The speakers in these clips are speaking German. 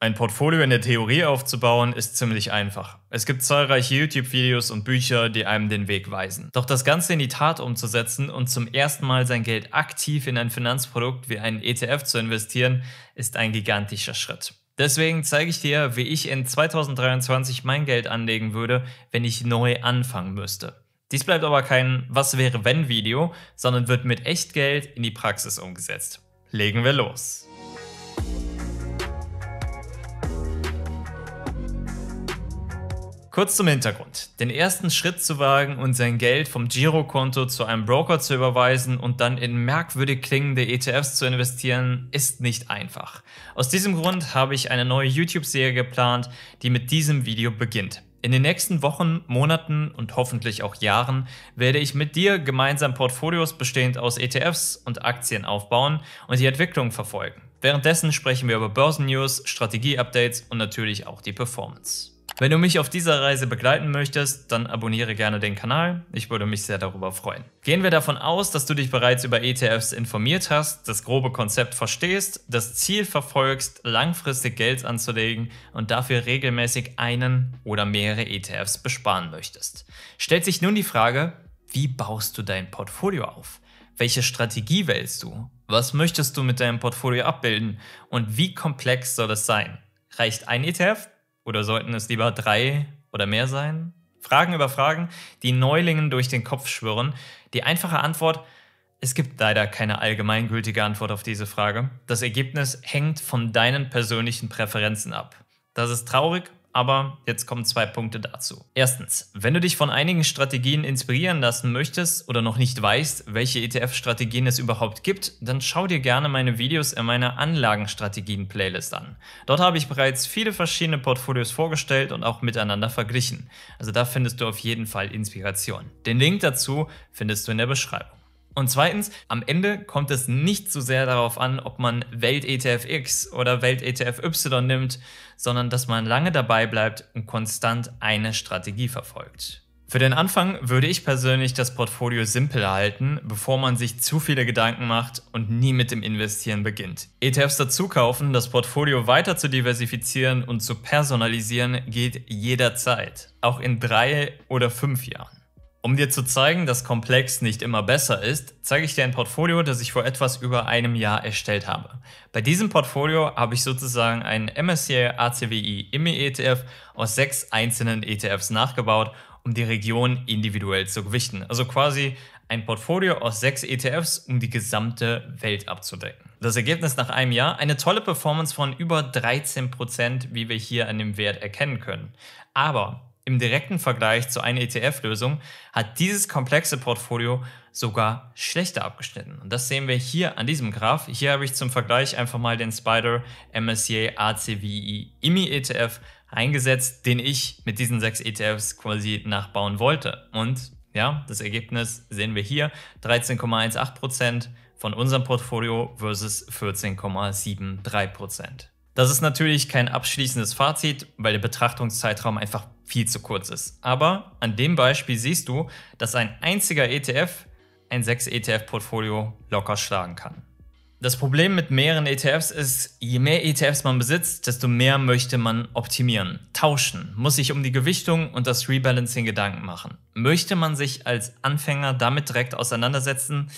Ein Portfolio in der Theorie aufzubauen ist ziemlich einfach. Es gibt zahlreiche YouTube-Videos und Bücher, die einem den Weg weisen. Doch das Ganze in die Tat umzusetzen und zum ersten Mal sein Geld aktiv in ein Finanzprodukt wie einen ETF zu investieren, ist ein gigantischer Schritt. Deswegen zeige ich dir, wie ich in 2023 mein Geld anlegen würde, wenn ich neu anfangen müsste. Dies bleibt aber kein Was wäre wenn Video, sondern wird mit echt Geld in die Praxis umgesetzt. Legen wir los. Kurz zum Hintergrund. Den ersten Schritt zu wagen und sein Geld vom Girokonto zu einem Broker zu überweisen und dann in merkwürdig klingende ETFs zu investieren, ist nicht einfach. Aus diesem Grund habe ich eine neue YouTube-Serie geplant, die mit diesem Video beginnt. In den nächsten Wochen, Monaten und hoffentlich auch Jahren werde ich mit dir gemeinsam Portfolios bestehend aus ETFs und Aktien aufbauen und die Entwicklung verfolgen. Währenddessen sprechen wir über Börsennews, Strategieupdates und natürlich auch die Performance. Wenn du mich auf dieser Reise begleiten möchtest, dann abonniere gerne den Kanal. Ich würde mich sehr darüber freuen. Gehen wir davon aus, dass du dich bereits über ETFs informiert hast, das grobe Konzept verstehst, das Ziel verfolgst, langfristig Geld anzulegen und dafür regelmäßig einen oder mehrere ETFs besparen möchtest. Stellt sich nun die Frage, wie baust du dein Portfolio auf? Welche Strategie wählst du? Was möchtest du mit deinem Portfolio abbilden? Und wie komplex soll es sein? Reicht ein ETF? Oder sollten es lieber drei oder mehr sein? Fragen über Fragen, die Neulingen durch den Kopf schwirren. Die einfache Antwort, es gibt leider keine allgemeingültige Antwort auf diese Frage. Das Ergebnis hängt von deinen persönlichen Präferenzen ab. Das ist traurig, aber jetzt kommen zwei Punkte dazu. Erstens, wenn du dich von einigen Strategien inspirieren lassen möchtest oder noch nicht weißt, welche ETF-Strategien es überhaupt gibt, dann schau dir gerne meine Videos in meiner Anlagenstrategien-Playlist an. Dort habe ich bereits viele verschiedene Portfolios vorgestellt und auch miteinander verglichen. Also da findest du auf jeden Fall Inspiration. Den Link dazu findest du in der Beschreibung. Und zweitens, am Ende kommt es nicht so sehr darauf an, ob man Welt-ETF-X oder Welt-ETF-Y nimmt, sondern dass man lange dabei bleibt und konstant eine Strategie verfolgt. Für den Anfang würde ich persönlich das Portfolio simpel halten, bevor man sich zu viele Gedanken macht und nie mit dem Investieren beginnt. ETFs dazu kaufen, das Portfolio weiter zu diversifizieren und zu personalisieren geht jederzeit, auch in drei oder fünf Jahren. Um dir zu zeigen, dass komplex nicht immer besser ist, zeige ich dir ein Portfolio, das ich vor etwas über einem Jahr erstellt habe. Bei diesem Portfolio habe ich sozusagen einen MSCI ACWI IMI ETF e aus sechs einzelnen ETFs nachgebaut, um die Region individuell zu gewichten. Also quasi ein Portfolio aus sechs ETFs, um die gesamte Welt abzudecken. Das Ergebnis nach einem Jahr, eine tolle Performance von über 13%, wie wir hier an dem Wert erkennen können. Aber im direkten Vergleich zu einer ETF-Lösung hat dieses komplexe Portfolio sogar schlechter abgeschnitten. Und das sehen wir hier an diesem Graph. Hier habe ich zum Vergleich einfach mal den Spider MSCI ACWI IMI ETF eingesetzt, den ich mit diesen sechs ETFs quasi nachbauen wollte. Und ja, das Ergebnis sehen wir hier: 13,18 von unserem Portfolio versus 14,73 Das ist natürlich kein abschließendes Fazit, weil der Betrachtungszeitraum einfach viel zu kurz ist. Aber an dem Beispiel siehst du, dass ein einziger ETF ein 6-ETF-Portfolio locker schlagen kann. Das Problem mit mehreren ETFs ist, je mehr ETFs man besitzt, desto mehr möchte man optimieren, tauschen, muss sich um die Gewichtung und das Rebalancing Gedanken machen. Möchte man sich als Anfänger damit direkt auseinandersetzen?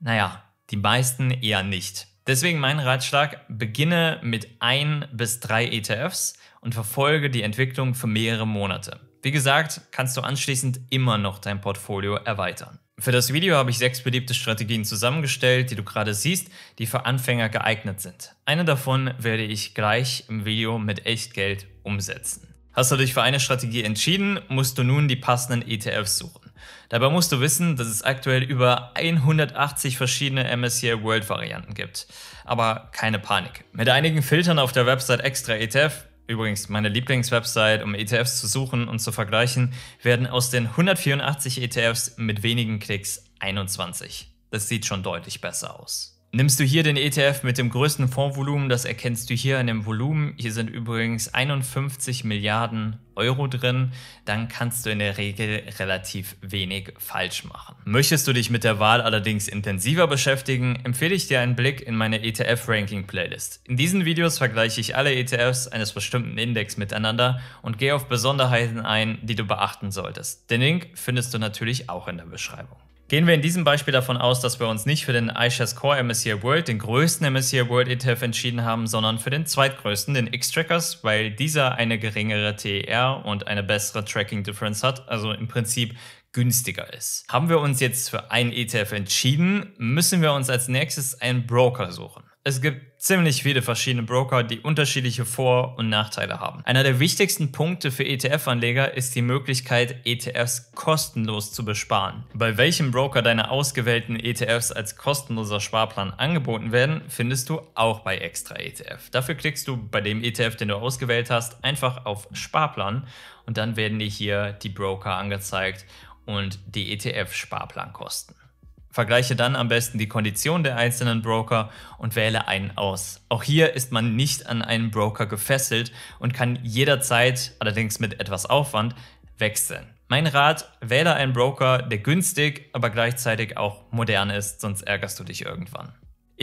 Naja, die meisten eher nicht. Deswegen mein Ratschlag, beginne mit ein bis drei ETFs und verfolge die Entwicklung für mehrere Monate. Wie gesagt, kannst du anschließend immer noch dein Portfolio erweitern. Für das Video habe ich sechs beliebte Strategien zusammengestellt, die du gerade siehst, die für Anfänger geeignet sind. Eine davon werde ich gleich im Video mit Echtgeld umsetzen. Hast du dich für eine Strategie entschieden, musst du nun die passenden ETFs suchen. Dabei musst du wissen, dass es aktuell über 180 verschiedene MSCI World Varianten gibt. Aber keine Panik. Mit einigen Filtern auf der Website Extra ETF übrigens meine Lieblingswebsite, um ETFs zu suchen und zu vergleichen, werden aus den 184 ETFs mit wenigen Klicks 21. Das sieht schon deutlich besser aus. Nimmst du hier den ETF mit dem größten Fondsvolumen, das erkennst du hier an dem Volumen. Hier sind übrigens 51 Milliarden Euro drin, dann kannst du in der Regel relativ wenig falsch machen. Möchtest du dich mit der Wahl allerdings intensiver beschäftigen, empfehle ich dir einen Blick in meine ETF-Ranking-Playlist. In diesen Videos vergleiche ich alle ETFs eines bestimmten Index miteinander und gehe auf Besonderheiten ein, die du beachten solltest. Den Link findest du natürlich auch in der Beschreibung. Gehen wir in diesem Beispiel davon aus, dass wir uns nicht für den iShares Core MSCI World, den größten MSCI World ETF entschieden haben, sondern für den zweitgrößten, den X-Trackers, weil dieser eine geringere TER und eine bessere Tracking Difference hat, also im Prinzip günstiger ist. Haben wir uns jetzt für einen ETF entschieden, müssen wir uns als nächstes einen Broker suchen. Es gibt ziemlich viele verschiedene Broker, die unterschiedliche Vor- und Nachteile haben. Einer der wichtigsten Punkte für ETF-Anleger ist die Möglichkeit, ETFs kostenlos zu besparen. Bei welchem Broker deine ausgewählten ETFs als kostenloser Sparplan angeboten werden, findest du auch bei Extra ETF. Dafür klickst du bei dem ETF, den du ausgewählt hast, einfach auf Sparplan und dann werden dir hier die Broker angezeigt und die ETF-Sparplankosten. Vergleiche dann am besten die Kondition der einzelnen Broker und wähle einen aus. Auch hier ist man nicht an einen Broker gefesselt und kann jederzeit, allerdings mit etwas Aufwand, wechseln. Mein Rat, wähle einen Broker, der günstig, aber gleichzeitig auch modern ist, sonst ärgerst du dich irgendwann.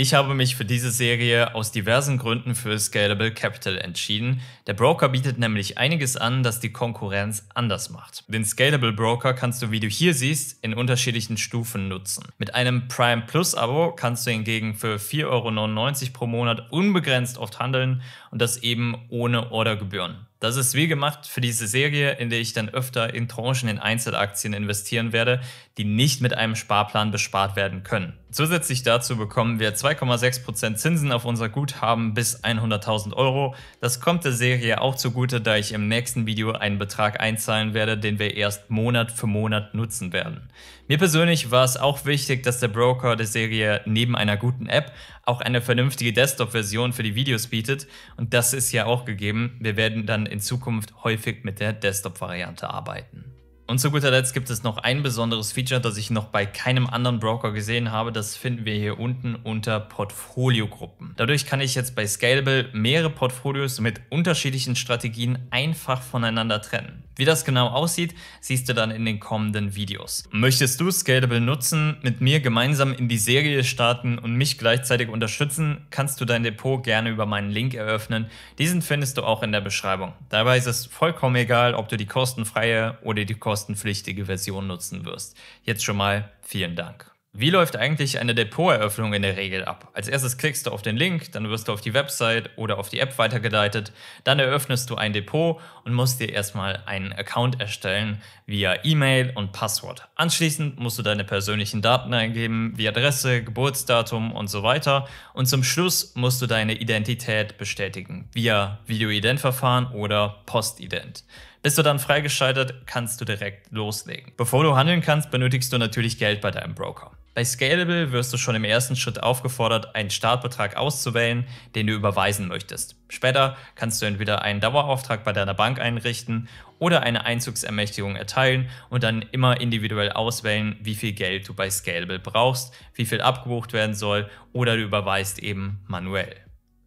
Ich habe mich für diese Serie aus diversen Gründen für Scalable Capital entschieden. Der Broker bietet nämlich einiges an, das die Konkurrenz anders macht. Den Scalable Broker kannst du, wie du hier siehst, in unterschiedlichen Stufen nutzen. Mit einem Prime Plus Abo kannst du hingegen für 4,99 Euro pro Monat unbegrenzt oft handeln und das eben ohne Ordergebühren. Das ist wie gemacht für diese Serie, in der ich dann öfter in Tranchen in Einzelaktien investieren werde, die nicht mit einem Sparplan bespart werden können. Zusätzlich dazu bekommen wir 2,6% Zinsen auf unser Guthaben bis 100.000 Euro. Das kommt der Serie auch zugute, da ich im nächsten Video einen Betrag einzahlen werde, den wir erst Monat für Monat nutzen werden. Mir persönlich war es auch wichtig, dass der Broker der Serie neben einer guten App auch eine vernünftige Desktop-Version für die Videos bietet. Und das ist ja auch gegeben. Wir werden dann in Zukunft häufig mit der Desktop-Variante arbeiten. Und zu guter Letzt gibt es noch ein besonderes Feature, das ich noch bei keinem anderen Broker gesehen habe. Das finden wir hier unten unter Portfoliogruppen. Dadurch kann ich jetzt bei Scalable mehrere Portfolios mit unterschiedlichen Strategien einfach voneinander trennen. Wie das genau aussieht, siehst du dann in den kommenden Videos. Möchtest du Scalable nutzen, mit mir gemeinsam in die Serie starten und mich gleichzeitig unterstützen, kannst du dein Depot gerne über meinen Link eröffnen. Diesen findest du auch in der Beschreibung. Dabei ist es vollkommen egal, ob du die kostenfreie oder die kostenfreie kostenpflichtige Version nutzen wirst. Jetzt schon mal vielen Dank. Wie läuft eigentlich eine Depoteröffnung in der Regel ab? Als erstes klickst du auf den Link, dann wirst du auf die Website oder auf die App weitergeleitet, dann eröffnest du ein Depot und musst dir erstmal einen Account erstellen via E-Mail und Passwort. Anschließend musst du deine persönlichen Daten eingeben, wie Adresse, Geburtsdatum und so weiter und zum Schluss musst du deine Identität bestätigen via Videoidentverfahren oder Postident. Bist du dann freigeschaltet, kannst du direkt loslegen. Bevor du handeln kannst, benötigst du natürlich Geld bei deinem Broker. Bei Scalable wirst du schon im ersten Schritt aufgefordert, einen Startbetrag auszuwählen, den du überweisen möchtest. Später kannst du entweder einen Dauerauftrag bei deiner Bank einrichten oder eine Einzugsermächtigung erteilen und dann immer individuell auswählen, wie viel Geld du bei Scalable brauchst, wie viel abgebucht werden soll oder du überweist eben manuell.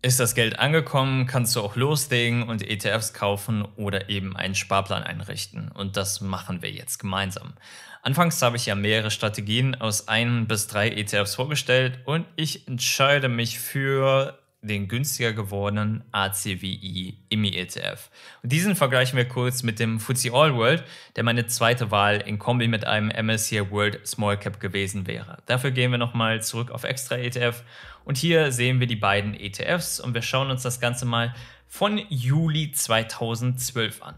Ist das Geld angekommen, kannst du auch loslegen und ETFs kaufen oder eben einen Sparplan einrichten. Und das machen wir jetzt gemeinsam. Anfangs habe ich ja mehrere Strategien aus ein bis drei ETFs vorgestellt und ich entscheide mich für den günstiger gewordenen ACWI IMI ETF. E und diesen vergleichen wir kurz mit dem FTSE All World, der meine zweite Wahl in Kombi mit einem MSCI World Small Cap gewesen wäre. Dafür gehen wir nochmal zurück auf Extra ETF und hier sehen wir die beiden ETFs und wir schauen uns das Ganze mal von Juli 2012 an.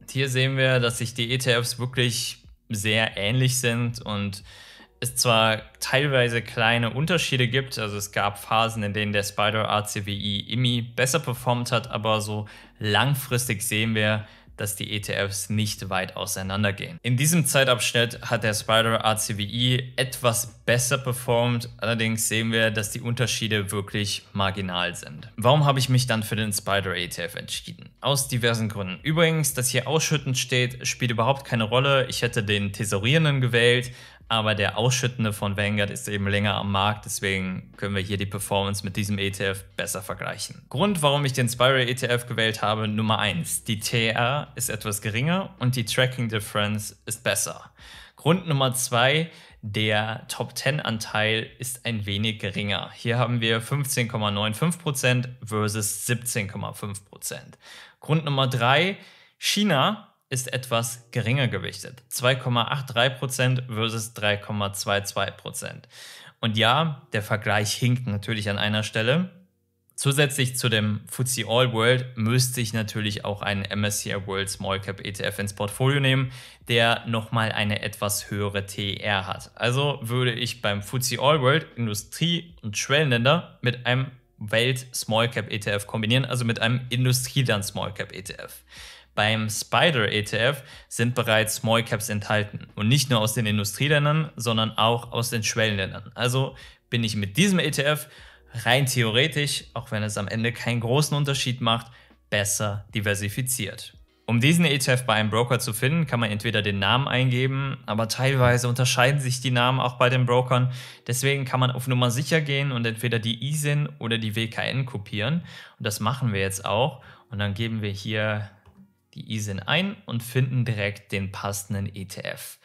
Und hier sehen wir, dass sich die ETFs wirklich sehr ähnlich sind und es zwar teilweise kleine Unterschiede gibt, also es gab Phasen, in denen der Spider ACWI IMI besser performt hat, aber so langfristig sehen wir, dass die ETFs nicht weit auseinandergehen. In diesem Zeitabschnitt hat der Spider ACWI etwas besser performt, allerdings sehen wir, dass die Unterschiede wirklich marginal sind. Warum habe ich mich dann für den Spider ETF entschieden? Aus diversen Gründen. Übrigens, dass hier ausschüttend steht, spielt überhaupt keine Rolle. Ich hätte den Thesaurierenden gewählt, aber der Ausschüttende von Vanguard ist eben länger am Markt, deswegen können wir hier die Performance mit diesem ETF besser vergleichen. Grund, warum ich den Spiral ETF gewählt habe, Nummer 1. Die TR ist etwas geringer und die Tracking Difference ist besser. Grund Nummer 2, der Top 10 Anteil ist ein wenig geringer. Hier haben wir 15,95% versus 17,5%. Grund Nummer 3, China ist etwas geringer gewichtet. 2,83% versus 3,22%. Und ja, der Vergleich hinkt natürlich an einer Stelle. Zusätzlich zu dem FTSE All World müsste ich natürlich auch einen MSCI World Small Cap ETF ins Portfolio nehmen, der nochmal eine etwas höhere TER hat. Also würde ich beim FTSE All World Industrie- und Schwellenländer mit einem Welt Small Cap ETF kombinieren, also mit einem Industrieland Small Cap ETF. Beim Spider ETF sind bereits Small Caps enthalten und nicht nur aus den Industrieländern, sondern auch aus den Schwellenländern. Also bin ich mit diesem ETF rein theoretisch, auch wenn es am Ende keinen großen Unterschied macht, besser diversifiziert. Um diesen ETF bei einem Broker zu finden, kann man entweder den Namen eingeben, aber teilweise unterscheiden sich die Namen auch bei den Brokern. Deswegen kann man auf Nummer sicher gehen und entweder die ISIN oder die WKN kopieren. Und das machen wir jetzt auch. Und dann geben wir hier die ISIN ein und finden direkt den passenden ETF.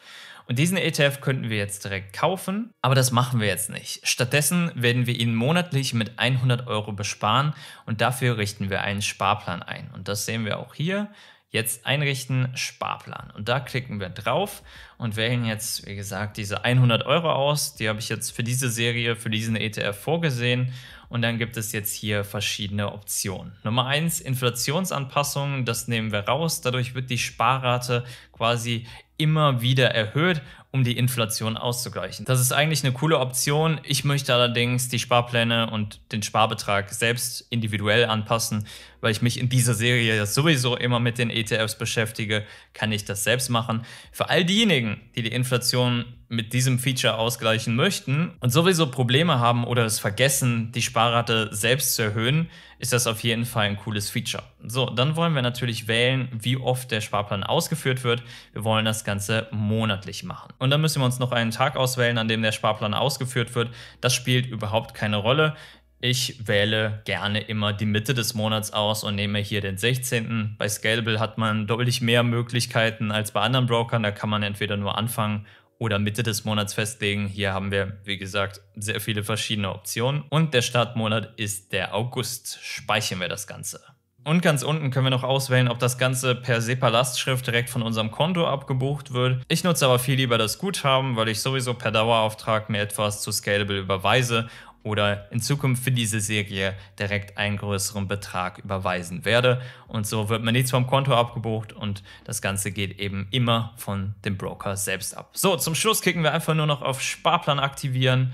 Und diesen ETF könnten wir jetzt direkt kaufen, aber das machen wir jetzt nicht. Stattdessen werden wir ihn monatlich mit 100 Euro besparen und dafür richten wir einen Sparplan ein. Und das sehen wir auch hier. Jetzt einrichten, Sparplan. Und da klicken wir drauf und wählen jetzt, wie gesagt, diese 100 Euro aus. Die habe ich jetzt für diese Serie, für diesen ETF vorgesehen. Und dann gibt es jetzt hier verschiedene Optionen. Nummer 1, Inflationsanpassungen. Das nehmen wir raus. Dadurch wird die Sparrate quasi immer wieder erhöht um die Inflation auszugleichen. Das ist eigentlich eine coole Option. Ich möchte allerdings die Sparpläne und den Sparbetrag selbst individuell anpassen, weil ich mich in dieser Serie ja sowieso immer mit den ETFs beschäftige, kann ich das selbst machen. Für all diejenigen, die die Inflation mit diesem Feature ausgleichen möchten und sowieso Probleme haben oder es vergessen, die Sparrate selbst zu erhöhen, ist das auf jeden Fall ein cooles Feature. So, dann wollen wir natürlich wählen, wie oft der Sparplan ausgeführt wird. Wir wollen das Ganze monatlich machen. Und dann müssen wir uns noch einen Tag auswählen, an dem der Sparplan ausgeführt wird. Das spielt überhaupt keine Rolle. Ich wähle gerne immer die Mitte des Monats aus und nehme hier den 16. Bei Scalable hat man deutlich mehr Möglichkeiten als bei anderen Brokern. Da kann man entweder nur anfangen oder Mitte des Monats festlegen. Hier haben wir, wie gesagt, sehr viele verschiedene Optionen. Und der Startmonat ist der August. Speichern wir das Ganze. Und ganz unten können wir noch auswählen, ob das Ganze per SEPA-Lastschrift direkt von unserem Konto abgebucht wird. Ich nutze aber viel lieber das Guthaben, weil ich sowieso per Dauerauftrag mir etwas zu Scalable überweise oder in Zukunft für diese Serie direkt einen größeren Betrag überweisen werde. Und so wird mir nichts vom Konto abgebucht und das Ganze geht eben immer von dem Broker selbst ab. So, zum Schluss klicken wir einfach nur noch auf Sparplan aktivieren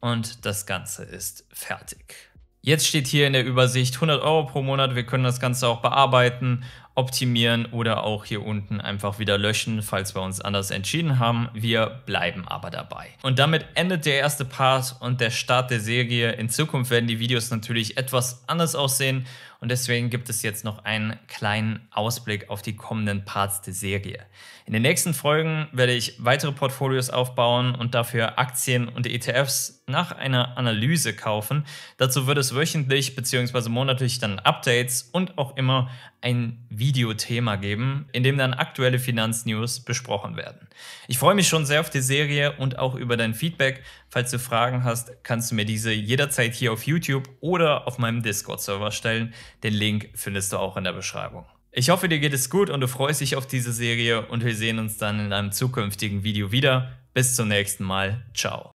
und das Ganze ist fertig. Jetzt steht hier in der Übersicht 100 Euro pro Monat. Wir können das Ganze auch bearbeiten, optimieren oder auch hier unten einfach wieder löschen, falls wir uns anders entschieden haben. Wir bleiben aber dabei. Und damit endet der erste Part und der Start der Serie. In Zukunft werden die Videos natürlich etwas anders aussehen und deswegen gibt es jetzt noch einen kleinen Ausblick auf die kommenden Parts der Serie. In den nächsten Folgen werde ich weitere Portfolios aufbauen und dafür Aktien und ETFs nach einer Analyse kaufen. Dazu wird es wöchentlich bzw. monatlich dann Updates und auch immer ein Videothema geben, in dem dann aktuelle Finanznews besprochen werden. Ich freue mich schon sehr auf die Serie und auch über dein Feedback. Falls du Fragen hast, kannst du mir diese jederzeit hier auf YouTube oder auf meinem Discord-Server stellen. Den Link findest du auch in der Beschreibung. Ich hoffe, dir geht es gut und du freust dich auf diese Serie und wir sehen uns dann in einem zukünftigen Video wieder. Bis zum nächsten Mal. Ciao.